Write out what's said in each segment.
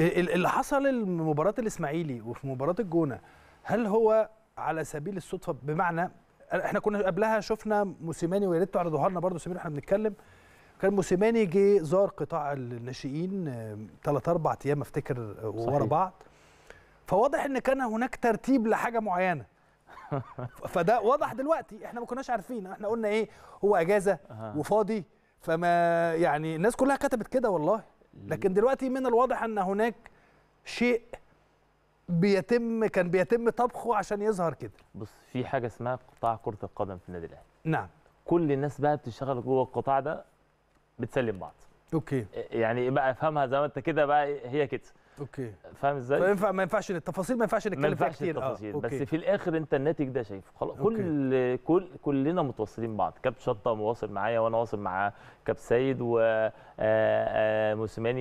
إيه، اللي حصل مباراه الاسماعيلي وفي مباراه الجونه هل هو على سبيل الصدفه بمعنى احنا كنا قبلها شفنا موسيماني ويا ريت على ظهرنا برضه سمير احنا بنتكلم كان موسيماني جه زار قطاع الناشئين ثلاث آه، اربع ايام افتكر آه، ورا بعض فواضح ان كان هناك ترتيب لحاجه معينه فده واضح دلوقتي احنا ما كناش عارفين احنا قلنا ايه هو اجازه وفاضي فما يعني الناس كلها كتبت كده والله لكن دلوقتي من الواضح ان هناك شيء بيتم كان بيتم طبخه عشان يظهر كده بص في حاجه اسمها قطاع كره القدم في النادي الاهلي نعم كل الناس بقى بتشتغل جوه القطاع ده بتسلم بعض اوكي يعني بقى افهمها زي ما انت كده بقى هي كده اوكي فاهم ازاي؟ ما ينفع ما ينفعش التفاصيل ما ينفعش نتكلم فيها كتير آه، التفاصيل آه. أوكي. بس في الاخر انت الناتج ده شايفه خلاص كل كل كلنا متواصلين بعض كاب شطه مواصل معايا وانا واصل مع كاب سيد وموسيماني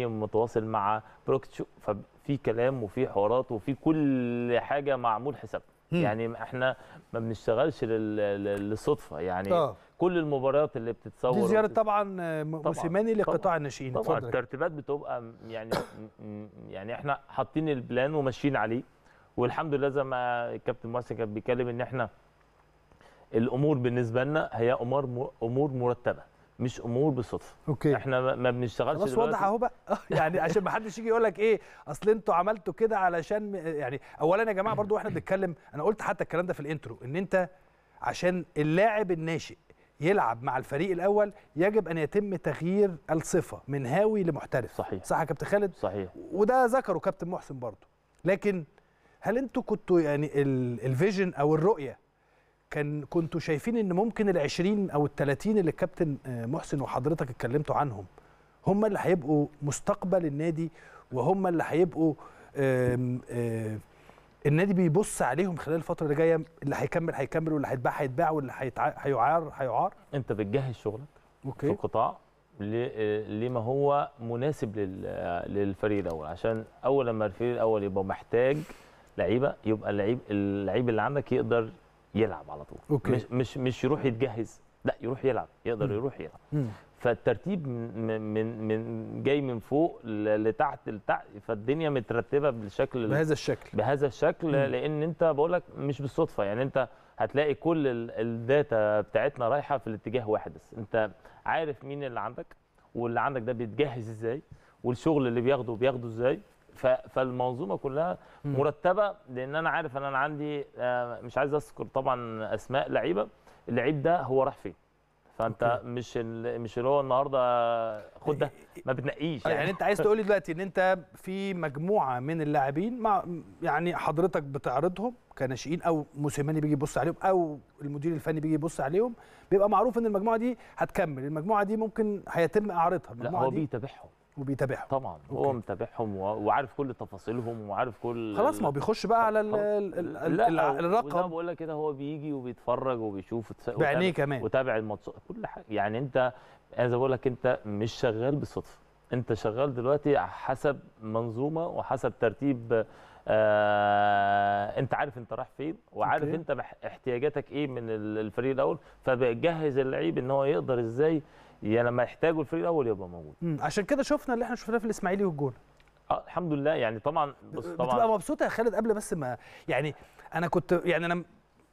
آه، آه، متواصل مع بروكتشو ففي كلام وفي حوارات وفي كل حاجه معمول حساب يعني احنا ما بنشتغلش للصدفه يعني آه. كل المباريات اللي بتتصور دي زياره طبعا موسيماني لقطاع الناشئين طبعا الترتيبات بتبقى يعني يعني احنا حاطين البلان وماشيين عليه والحمد لله زي ما الكابتن مؤسس كان بيتكلم ان احنا الامور بالنسبه لنا هي امور امور مرتبه مش امور بالصدفه اوكي احنا ما بنشتغلش خلاص واضح اهو بقى يعني عشان ما حدش يجي يقول لك ايه اصل انتوا عملتوا كده علشان يعني اولا يا جماعه برضو واحنا بنتكلم انا قلت حتى الكلام ده في الانترو ان انت عشان اللاعب الناشئ يلعب مع الفريق الاول يجب ان يتم تغيير الصفه من هاوي لمحترف صحيح صح يا كابتن خالد صحيح وده ذكره كابتن محسن برضه لكن هل انتوا كنتوا يعني الفيجن او الرؤيه كان كنتوا شايفين ان ممكن ال 20 او ال 30 اللي الكابتن آه، محسن وحضرتك اتكلمتوا عنهم هم اللي هيبقوا مستقبل النادي وهم اللي هيبقوا النادي بيبص عليهم خلال الفتره اللي جايه اللي هيكمل هيكمل واللي هيتباع هيتباع واللي هيعار هيعار انت بتجهز شغلك أوكي. في قطاع لما هو مناسب للفريق الاول عشان اول لما الفريق الاول يبقى محتاج لعيبه يبقى اللعيب اللعيب اللي عندك يقدر يلعب على طول أوكي. مش مش مش يروح يتجهز لا يروح يلعب يقدر م. يروح يلعب م. فالترتيب من من جاي من فوق لتحت لتحت فالدنيا مترتبه بالشكل بهذا الشكل بهذا الشكل م. لان انت بقول لك مش بالصدفه يعني انت هتلاقي كل الداتا بتاعتنا رايحه في الاتجاه واحد بس انت عارف مين اللي عندك واللي عندك ده بيتجهز ازاي والشغل اللي بياخده بياخده ازاي فالمنظومه كلها مرتبه لان انا عارف ان انا عندي آه، مش عايز اذكر طبعا اسماء لعيبه اللعيب ده هو راح فين فانت أوكي. مش مش اللي هو النهارده خد ده ما بتنقيش يعني, يعني انت عايز تقولي دلوقتي ان انت في مجموعه من اللاعبين مع يعني حضرتك بتعرضهم كناشئين او موسيماني بيجي يبص عليهم او المدير الفني بيجي يبص عليهم بيبقى معروف ان المجموعه دي هتكمل المجموعه دي ممكن هيتم اعارتها المجموعه لا هو دي بيتابعهم وبيتابعهم طبعا أوكي. هو متابعهم وعارف كل تفاصيلهم وعارف كل خلاص ما هو بيخش بقى على الـ الـ الـ الـ الرقم لا بقول لك كده هو بيجي وبيتفرج وبيشوف بعينيه كمان وتابع الماتشات كل حاجه يعني انت عايز اقول لك انت مش شغال بالصدفه انت شغال دلوقتي حسب منظومه وحسب ترتيب آه انت عارف انت رايح فين وعارف أوكي. انت احتياجاتك ايه من الفريق الاول فبتجهز اللعيب ان هو يقدر ازاي يا لما يحتاجوا الفريق الاول يبقى موجود عشان كده شفنا اللي احنا شفناه في الاسماعيلي والجونه اه الحمد لله يعني طبعا بص طبعا بتبقى مبسوط يا خالد قبل بس ما يعني انا كنت يعني انا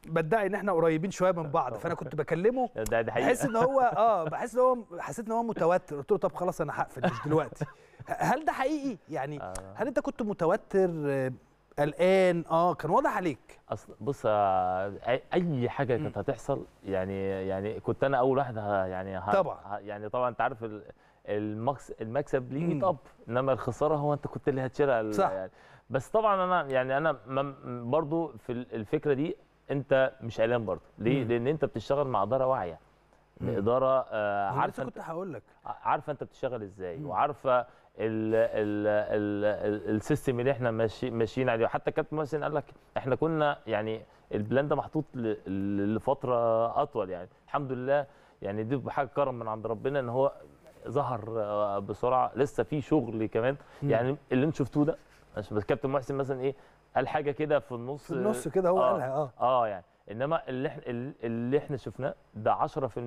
بدعي ان احنا قريبين شويه من بعض فانا كنت بكلمه ده ده حقيقي بحس ان هو اه بحس ان هو حسيت ان هو متوتر قلت له طب خلاص انا هقفل مش دلوقتي هل ده حقيقي يعني آه. هل انت كنت متوتر قلقان اه كان واضح عليك اصل بص آه، اي حاجه كانت هتحصل يعني يعني كنت انا اول واحد يعني ه... طبعا يعني طبعا انت عارف المكس... المكسب ليه طب اب انما الخساره هو انت كنت اللي هتشيلها صح يعني بس طبعا انا يعني انا برضو في الفكره دي انت مش قلقان برضو ليه؟ مم. لان انت بتشتغل مع اداره واعيه الاداره آه، عارفه كنت هقول لك عارفه انت بتشتغل ازاي وعارفه السيستم اللي احنا ماشيين عليه حتى كابتن محسن قال لك احنا كنا يعني البلان ده محطوط لفتره اطول يعني الحمد لله يعني دي بحاجه كرم من عند ربنا ان هو ظهر آه، بسرعه لسه في شغل كمان يعني اللي انتم شفتوه ده بس كابتن محسن مثلا ايه قال حاجه كده في النص في النص كده هو آه قالها اه اه يعني انما اللي احنا اللي احنا شفناه ده 10%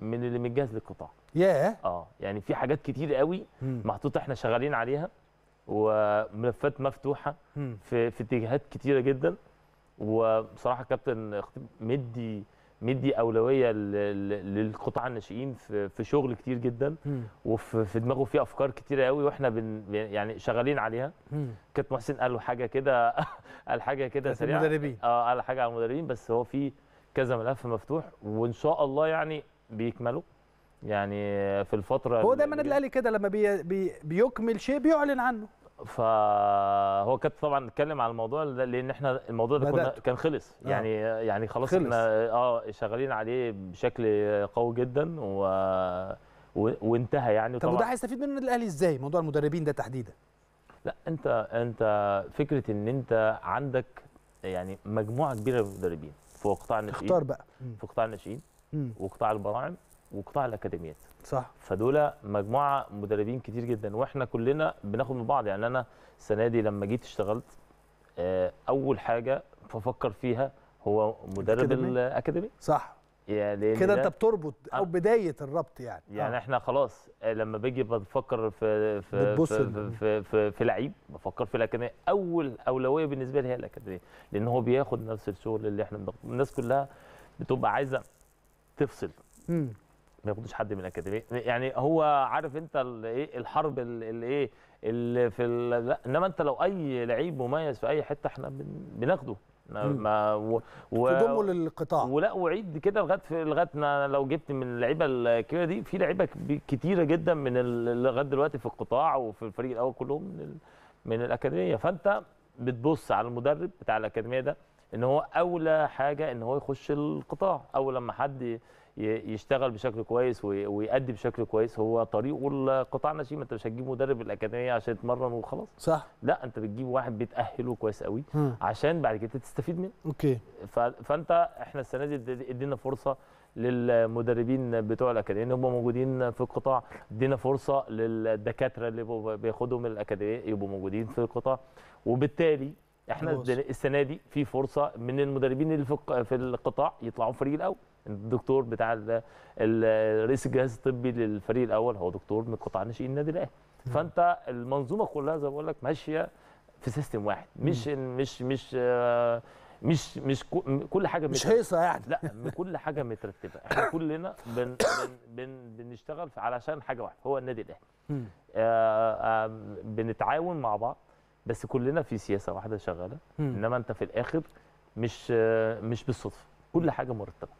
من اللي متجهز للقطاع ياه اه يعني في حاجات كتير قوي محطوطه احنا شغالين عليها وملفات مفتوحه في في اتجاهات كتيره جدا وبصراحه كابتن مدي مدي اولويه للقطاع الناشئين في شغل كتير جدا وفي دماغه في افكار كتيره قوي واحنا بن يعني شغالين عليها كابتن محسن قال له حاجه كده قال حاجه كده سريعه المدربين اه قال حاجه على المدربين بس هو في كذا ملف مفتوح وان شاء الله يعني بيكملوا يعني في الفتره هو دايما النادي الاهلي كده لما بي بي بيكمل شيء بيعلن عنه فهو كابتن طبعا اتكلم على الموضوع ده لان احنا الموضوع ده كنا كان خلص آه. يعني يعني خلاص خلص. احنا اه شغالين عليه بشكل قوي جدا و... و... وانتهى يعني طب وده هيستفيد منه الاهلي ازاي موضوع المدربين ده تحديدا لا انت انت فكره ان انت عندك يعني مجموعه كبيره من المدربين في قطاع الناشئين اختار بقى في قطاع الناشئين وقطاع البراعم وقطاع الاكاديميات صح فدول مجموعه مدربين كتير جدا واحنا كلنا بناخد من بعض يعني انا السنه دي لما جيت اشتغلت آه، اول حاجه بفكر فيها هو مدرب الاكاديمي صح يعني كده انت بتربط او أه. بدايه الربط يعني يعني آه. احنا خلاص آه، لما باجي بفكر في في في, في في في, في لعيب بفكر في الاكاديميه اول اولويه بالنسبه لي هي الاكاديميه لان هو بياخد نفس الشغل اللي احنا بناخده الناس كلها بتبقى عايزه تفصل ما ياخدوش حد من الاكاديميه يعني هو عارف انت ايه الحرب اللي ايه اللي في لا انما انت لو اي لعيب مميز في اي حته احنا بناخده ما و... و... تضمه للقطاع ولا وعيد كده لغايه في لغايه لو جبت من اللعيبه الكبيره دي في لعيبه كتيره جدا من لغايه دلوقتي في القطاع وفي الفريق الاول كلهم من ال... من الاكاديميه فانت بتبص على المدرب بتاع الاكاديميه ده ان هو اولى حاجه ان هو يخش القطاع اول لما حد يشتغل بشكل كويس ويأدي بشكل كويس هو طريقه لقطاع ما انت مش هتجيب مدرب الاكاديميه عشان يتمرن وخلاص صح لا انت بتجيب واحد بتاهله كويس قوي م. عشان بعد كده تستفيد منه اوكي فانت احنا السنه دي ادينا فرصه للمدربين بتوع الاكاديميه ان هم موجودين في القطاع ادينا فرصه للدكاتره اللي بياخدهم من الاكاديميه يبقوا موجودين في القطاع وبالتالي احنا السنه دي في فرصه من المدربين اللي في القطاع يطلعوا فريق الاول الدكتور بتاع رئيس الجهاز الطبي للفريق الاول هو دكتور من قطاع ناشئين النادي الاهلي فانت المنظومه كلها زي ما بقول لك ماشيه في سيستم واحد مش مش آه، مش مش مش كل حاجه مش هيصه يعني لا كل حاجه مترتبه احنا كلنا بن بن بنشتغل علشان حاجه واحده هو النادي الاهلي آه،, آه بنتعاون مع بعض بس كلنا في سياسه واحده شغاله انما انت في الاخر مش آه، مش بالصدفه كل حاجه مرتبه